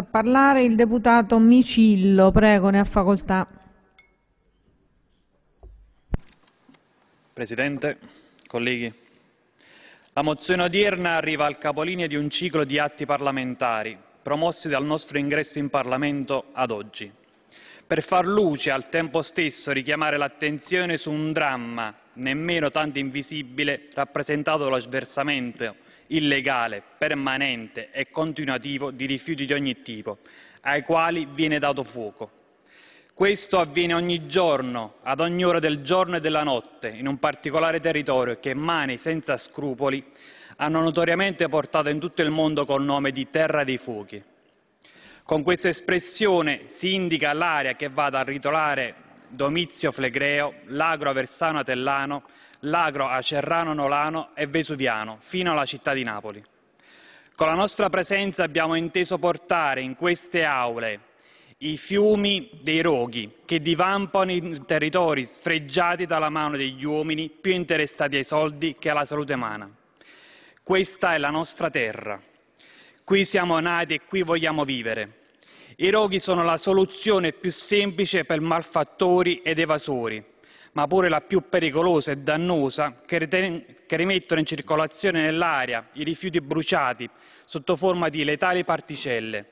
A parlare il deputato Micillo, prego, ne ha facoltà. Presidente, colleghi, la mozione odierna arriva al capolinea di un ciclo di atti parlamentari promossi dal nostro ingresso in Parlamento ad oggi, per far luce e al tempo stesso richiamare l'attenzione su un dramma nemmeno tanto invisibile rappresentato dallo sversamento illegale, permanente e continuativo di rifiuti di ogni tipo, ai quali viene dato fuoco. Questo avviene ogni giorno, ad ogni ora del giorno e della notte, in un particolare territorio che mani senza scrupoli hanno notoriamente portato in tutto il mondo col nome di terra dei fuochi. Con questa espressione si indica l'area che va dal ritolare Domizio Flegreo, l'Agro Aversano Atellano, Lagro, Acerrano, Nolano e Vesuviano, fino alla città di Napoli. Con la nostra presenza abbiamo inteso portare in queste aule i fiumi dei roghi che divampano in territori sfregiati dalla mano degli uomini più interessati ai soldi che alla salute umana. Questa è la nostra terra. Qui siamo nati e qui vogliamo vivere. I roghi sono la soluzione più semplice per malfattori ed evasori, ma pure la più pericolosa e dannosa, che rimettono in circolazione nell'aria i rifiuti bruciati sotto forma di letali particelle,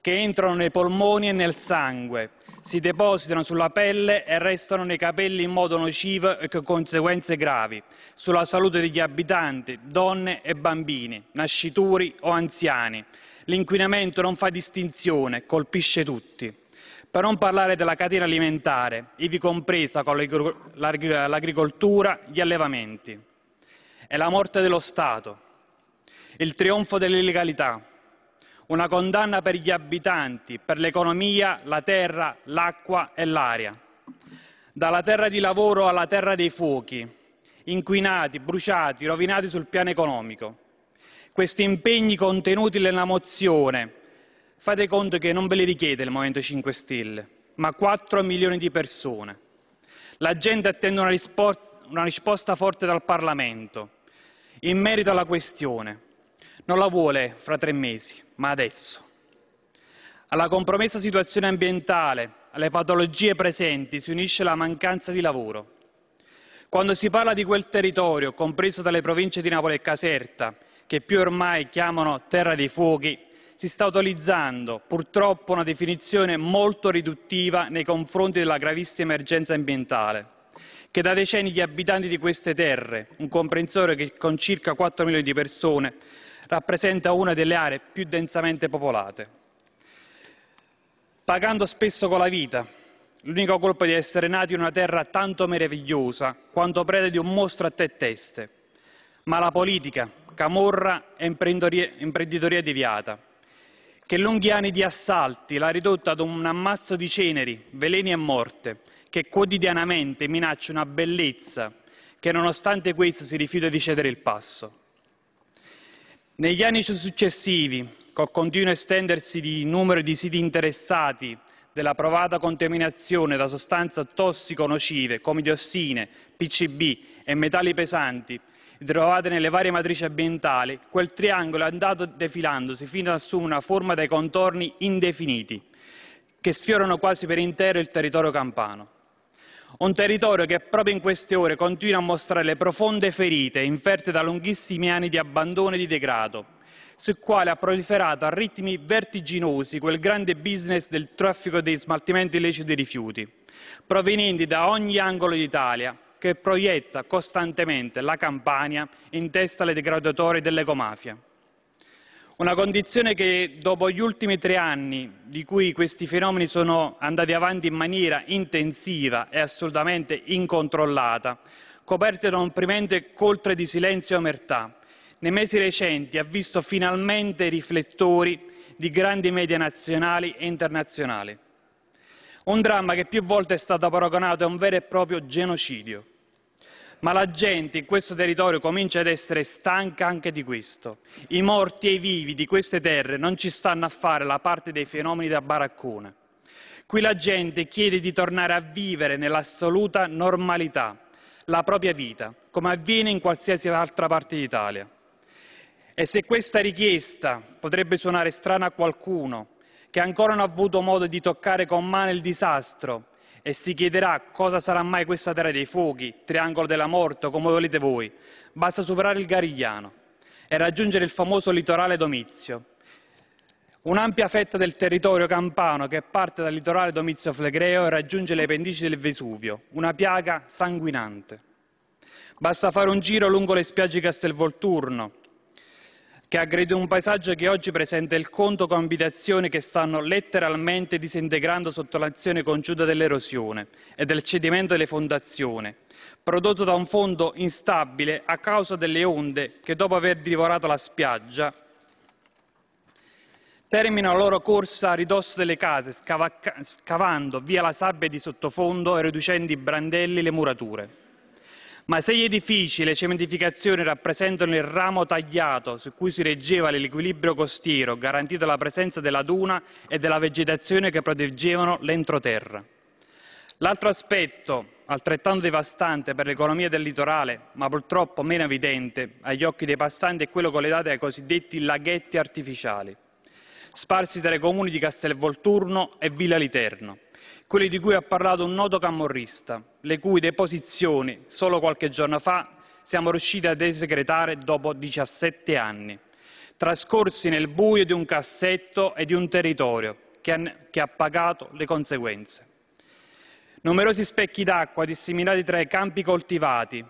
che entrano nei polmoni e nel sangue, si depositano sulla pelle e restano nei capelli in modo nocivo e con conseguenze gravi sulla salute degli abitanti, donne e bambini, nascituri o anziani. L'inquinamento non fa distinzione, colpisce tutti. Per non parlare della catena alimentare, ivi compresa con l'agricoltura, gli allevamenti. È la morte dello Stato, il trionfo dell'illegalità, una condanna per gli abitanti, per l'economia, la terra, l'acqua e l'aria. Dalla terra di lavoro alla terra dei fuochi, inquinati, bruciati, rovinati sul piano economico. Questi impegni contenuti nella mozione Fate conto che non ve li richiede il Movimento 5 Stelle, ma 4 milioni di persone. La gente attende una, risposta, una risposta forte dal Parlamento in merito alla questione. Non la vuole fra tre mesi, ma adesso. Alla compromessa situazione ambientale, alle patologie presenti, si unisce la mancanza di lavoro. Quando si parla di quel territorio, compreso dalle province di Napoli e Caserta, che più ormai chiamano terra dei fuochi, si sta utilizzando purtroppo una definizione molto riduttiva nei confronti della gravissima emergenza ambientale che da decenni gli abitanti di queste terre, un comprensorio che con circa 4 milioni di persone rappresenta una delle aree più densamente popolate, pagando spesso con la vita l'unico colpo di essere nati in una terra tanto meravigliosa quanto preda di un mostro a tre teste, ma la politica, camorra e imprenditoria deviata che lunghi anni di assalti l'ha ridotta ad un ammasso di ceneri, veleni e morte, che quotidianamente minaccia una bellezza che nonostante questo si rifiuta di cedere il passo. Negli anni successivi, col continuo estendersi di numero di siti interessati della provata contaminazione da sostanze tossico-nocive come diossine, PCB e metalli pesanti, trovate nelle varie matrici ambientali, quel triangolo è andato defilandosi fino ad assumere una forma dai contorni indefiniti, che sfiorano quasi per intero il territorio campano. Un territorio che proprio in queste ore continua a mostrare le profonde ferite inferte da lunghissimi anni di abbandono e di degrado, sul quale ha proliferato a ritmi vertiginosi quel grande business del traffico dei smaltimenti illeciti di rifiuti, provenienti da ogni angolo d'Italia, che proietta costantemente la Campania in testa alle degradatorie dell'ecomafia. Una condizione che, dopo gli ultimi tre anni di cui questi fenomeni sono andati avanti in maniera intensiva e assolutamente incontrollata, coperte da un primente coltre di silenzio e omertà, nei mesi recenti ha visto finalmente i riflettori di grandi media nazionali e internazionali. Un dramma che più volte è stato paragonato a un vero e proprio genocidio ma la gente in questo territorio comincia ad essere stanca anche di questo. I morti e i vivi di queste terre non ci stanno a fare la parte dei fenomeni da baraccone. Qui la gente chiede di tornare a vivere nell'assoluta normalità la propria vita, come avviene in qualsiasi altra parte d'Italia. E se questa richiesta potrebbe suonare strana a qualcuno che ancora non ha avuto modo di toccare con mano il disastro e si chiederà cosa sarà mai questa terra dei fuochi, triangolo della morte, come volete voi. Basta superare il Garigliano e raggiungere il famoso litorale domizio. Un'ampia fetta del territorio campano che parte dal litorale domizio flegreo e raggiunge le pendici del Vesuvio, una piaga sanguinante. Basta fare un giro lungo le spiagge di Castelvolturno, che ha aggredì un paesaggio che oggi presenta il conto con abitazioni che stanno letteralmente disintegrando sotto l'azione congiunta dell'erosione e del cedimento delle fondazioni, prodotto da un fondo instabile a causa delle onde che, dopo aver divorato la spiaggia, terminano la loro corsa a ridosso delle case, scavando via la sabbia di sottofondo e riducendo i brandelli e le murature. Ma se gli edifici e le cementificazioni rappresentano il ramo tagliato su cui si reggeva l'equilibrio costiero, garantito la presenza della duna e della vegetazione che proteggevano l'entroterra. L'altro aspetto, altrettanto devastante per l'economia del litorale, ma purtroppo meno evidente agli occhi dei passanti, è quello collegato ai cosiddetti laghetti artificiali, sparsi tra i comuni di Castelvolturno e Villa Literno quelli di cui ha parlato un noto camorrista, le cui deposizioni, solo qualche giorno fa, siamo riusciti a desecretare dopo 17 anni, trascorsi nel buio di un cassetto e di un territorio che ha, che ha pagato le conseguenze. Numerosi specchi d'acqua disseminati tra i campi coltivati,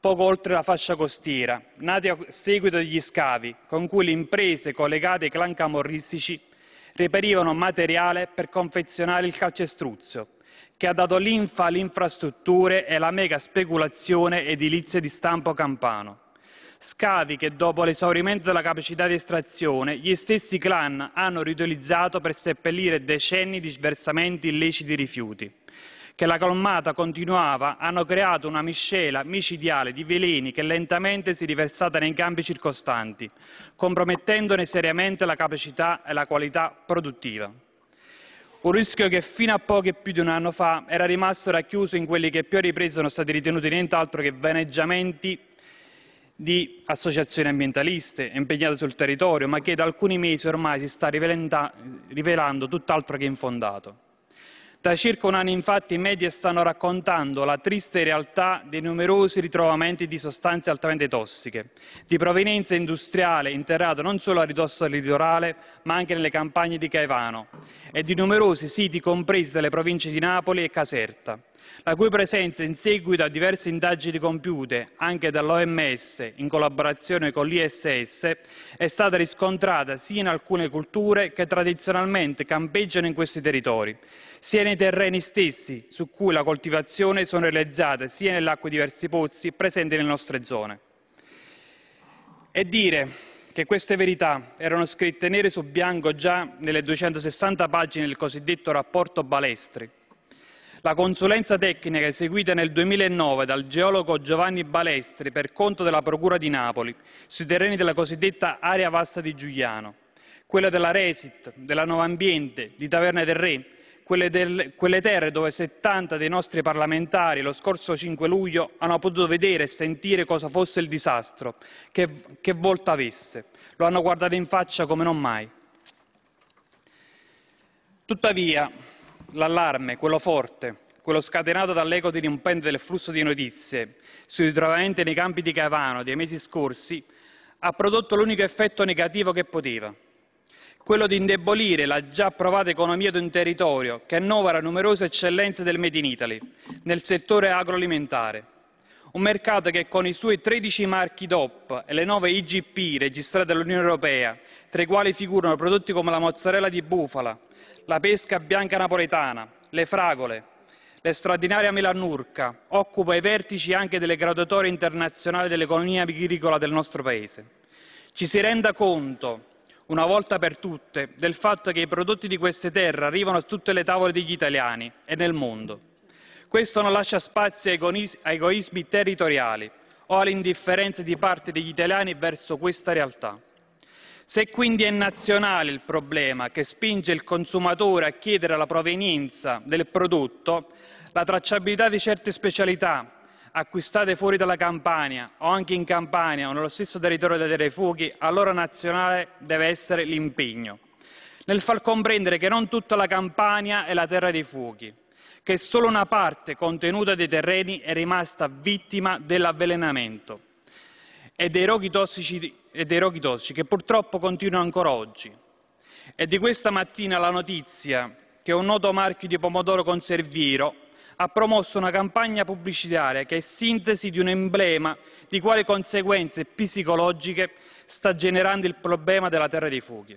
poco oltre la fascia costiera, nati a seguito degli scavi con cui le imprese collegate ai clan camorristici reperivano materiale per confezionare il calcestruzzo, che ha dato linfa alle infrastrutture e alla mega speculazione edilizia di stampo campano. Scavi che dopo l'esaurimento della capacità di estrazione gli stessi clan hanno riutilizzato per seppellire decenni di sversamenti illeciti di rifiuti che la colmata continuava hanno creato una miscela micidiale di veleni che lentamente si è riversata nei campi circostanti, compromettendone seriamente la capacità e la qualità produttiva. Un rischio che fino a poco più di un anno fa era rimasto racchiuso in quelli che più a riprese sono stati ritenuti nient'altro che vaneggiamenti di associazioni ambientaliste impegnate sul territorio, ma che da alcuni mesi ormai si sta rivelando tutt'altro che infondato. Da circa un anno infatti i media stanno raccontando la triste realtà dei numerosi ritrovamenti di sostanze altamente tossiche, di provenienza industriale interrato non solo a ridosso del litorale ma anche nelle campagne di Caivano e di numerosi siti compresi dalle province di Napoli e Caserta la cui presenza in seguito a diverse indagini compiute anche dall'OMS in collaborazione con l'ISS è stata riscontrata sia in alcune culture che tradizionalmente campeggiano in questi territori, sia nei terreni stessi su cui la coltivazione sono realizzate, sia nell'acqua di diversi pozzi presenti nelle nostre zone. E dire che queste verità erano scritte nere su bianco già nelle 260 pagine del cosiddetto rapporto Balestri la consulenza tecnica eseguita nel 2009 dal geologo Giovanni Balestri per conto della Procura di Napoli sui terreni della cosiddetta area vasta di Giuliano, quella della Resit, della Novambiente, di Taverna del Re, quelle, del, quelle terre dove 70 dei nostri parlamentari lo scorso 5 luglio hanno potuto vedere e sentire cosa fosse il disastro, che, che volta avesse. Lo hanno guardato in faccia come non mai. Tuttavia, L'allarme, quello forte, quello scatenato dall'eco dirimpente del flusso di notizie sui ritrovamenti nei campi di Cavano dei mesi scorsi, ha prodotto l'unico effetto negativo che poteva, quello di indebolire la già provata economia di un territorio che annovera numerose eccellenze del Made in Italy nel settore agroalimentare. Un mercato che con i suoi 13 marchi DOP e le 9 IGP registrate dall'Unione Europea, tra i quali figurano prodotti come la mozzarella di bufala, la pesca bianca napoletana, le fragole, la straordinaria melanurca, occupa i vertici anche delle graduatorie internazionali dell'economia agricola del nostro Paese. Ci si renda conto, una volta per tutte, del fatto che i prodotti di queste terre arrivano a tutte le tavole degli italiani e nel mondo. Questo non lascia spazio a egoismi territoriali o all'indifferenza di parte degli italiani verso questa realtà. Se quindi è nazionale il problema che spinge il consumatore a chiedere la provenienza del prodotto, la tracciabilità di certe specialità acquistate fuori dalla Campania o anche in Campania o nello stesso territorio dei fuochi, allora nazionale deve essere l'impegno nel far comprendere che non tutta la Campania è la terra dei fuochi, che solo una parte contenuta dei terreni è rimasta vittima dell'avvelenamento e dei roghi tossici e dei roghi tossici che purtroppo continuano ancora oggi. È di questa mattina la notizia che un noto marchio di pomodoro conserviero ha promosso una campagna pubblicitaria che è sintesi di un emblema di quali conseguenze psicologiche sta generando il problema della terra dei fuochi.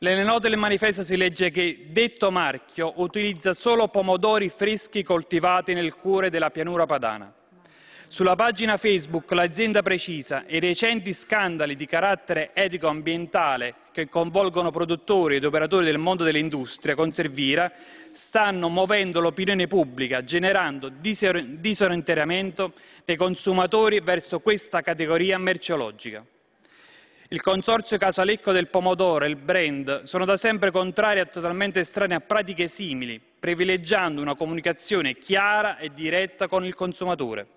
Nelle note del manifesto si legge che detto marchio utilizza solo pomodori freschi coltivati nel cuore della pianura padana. Sulla pagina Facebook l'azienda precisa i recenti scandali di carattere etico-ambientale che coinvolgono produttori ed operatori del mondo dell'industria conserviera stanno muovendo l'opinione pubblica, generando disorientamento dei consumatori verso questa categoria merceologica. Il consorzio Casalecco del Pomodoro e il brand sono da sempre contrari a totalmente estranei a pratiche simili, privilegiando una comunicazione chiara e diretta con il consumatore.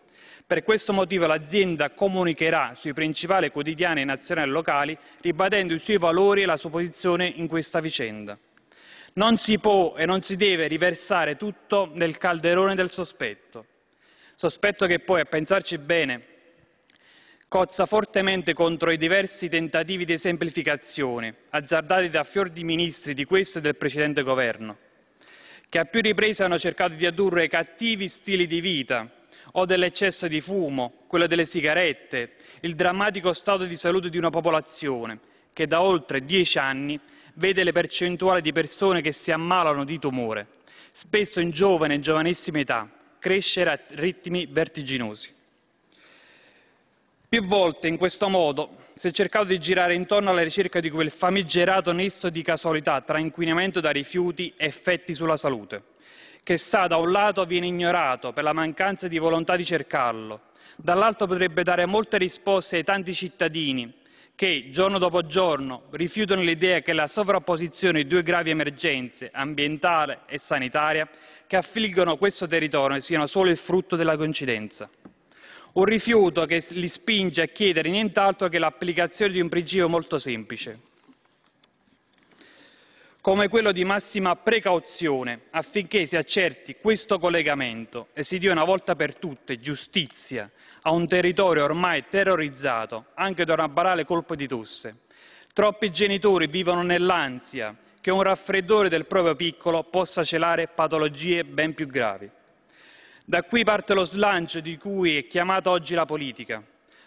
Per questo motivo l'azienda comunicherà sui principali quotidiani nazionali e locali, ribadendo i suoi valori e la sua posizione in questa vicenda. Non si può e non si deve riversare tutto nel calderone del sospetto. Sospetto che poi, a pensarci bene, cozza fortemente contro i diversi tentativi di semplificazione, azzardati da fior di ministri di questo e del precedente governo, che a più riprese hanno cercato di addurre cattivi stili di vita, o dell'eccesso di fumo, quello delle sigarette, il drammatico stato di salute di una popolazione che da oltre dieci anni vede le percentuali di persone che si ammalano di tumore, spesso in giovane e giovanissima età, crescere a ritmi vertiginosi. Più volte in questo modo si è cercato di girare intorno alla ricerca di quel famigerato nesso di casualità tra inquinamento da rifiuti e effetti sulla salute che sa da un lato viene ignorato per la mancanza di volontà di cercarlo, dall'altro potrebbe dare molte risposte ai tanti cittadini che, giorno dopo giorno, rifiutano l'idea che la sovrapposizione di due gravi emergenze, ambientale e sanitaria, che affliggono questo territorio siano solo il frutto della coincidenza. Un rifiuto che li spinge a chiedere nient'altro che l'applicazione di un principio molto semplice come quello di massima precauzione, affinché si accerti questo collegamento e si dia una volta per tutte giustizia a un territorio ormai terrorizzato anche da una barale colpo di tosse. Troppi genitori vivono nell'ansia che un raffreddore del proprio piccolo possa celare patologie ben più gravi. Da qui parte lo slancio di cui è chiamata oggi la politica,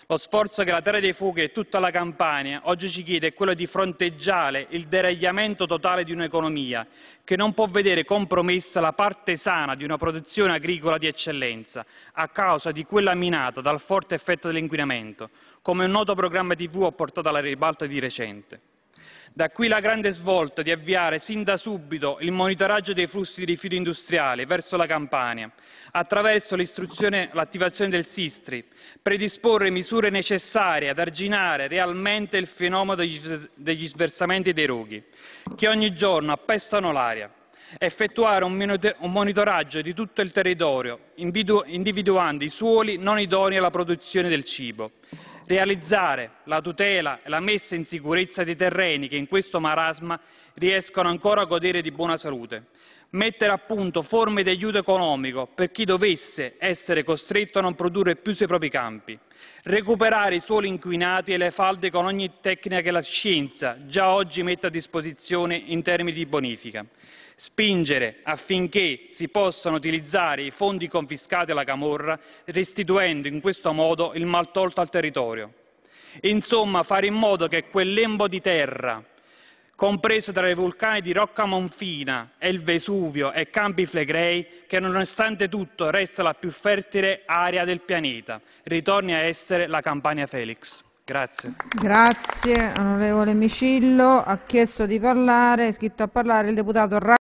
lo sforzo che la Terra dei Fuochi e tutta la Campania oggi ci chiede è quello di fronteggiare il deragliamento totale di un'economia che non può vedere compromessa la parte sana di una produzione agricola di eccellenza a causa di quella minata dal forte effetto dell'inquinamento, come un noto programma TV ha portato alla ribalta di recente. Da qui la grande svolta di avviare sin da subito il monitoraggio dei flussi di rifiuti industriali verso la Campania, attraverso l'attivazione del SISTRI, predisporre misure necessarie ad arginare realmente il fenomeno degli sversamenti dei roghi, che ogni giorno appestano l'aria, effettuare un monitoraggio di tutto il territorio, individuando i suoli non idonei alla produzione del cibo realizzare la tutela e la messa in sicurezza dei terreni che in questo marasma riescono ancora a godere di buona salute, mettere a punto forme di aiuto economico per chi dovesse essere costretto a non produrre più sui propri campi, recuperare i suoli inquinati e le falde con ogni tecnica che la scienza già oggi mette a disposizione in termini di bonifica spingere affinché si possano utilizzare i fondi confiscati alla camorra, restituendo in questo modo il maltolto al territorio. Insomma, fare in modo che quel lembo di terra, compreso tra i vulcani di Rocca Monfina e il Vesuvio e Campi Flegrei, che nonostante tutto resta la più fertile area del pianeta, ritorni a essere la Campania Felix. Grazie. Grazie onorevole Micillo. Ha chiesto di parlare, è iscritto a parlare il deputato